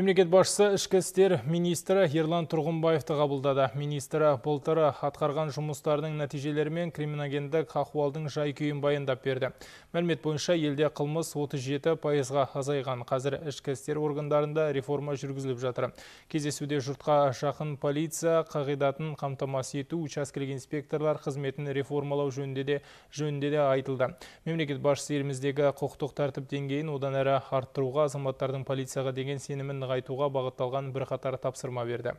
Мемлекет басшысы ішкі істер министрі Ерлан Тұрғынбаевты қабылдады. Министрі былтыры атқарған жұмыстардың нәтижелері мен криминогендік ахуалдың жай күйін баяндап берді. Мәлімет бойынша елде қылмыс 37 пайызға азайған. Қазір ішкі істер органдарында реформа жүргізіліп жатыр. Кездесуде жұртқа жақын полиция қағидатын қамтамасыз ету учаскелік инспекторлар қызметін реформалау жөнінде де жөнінде де айтылды. Мемлекет басшысы еліміздегі құқықтық тәртіп деңгейін одан әрі арттыруға азаматтардың полицияға деген сенімін нығайтуға бағытталған бірқатар тапсырма берді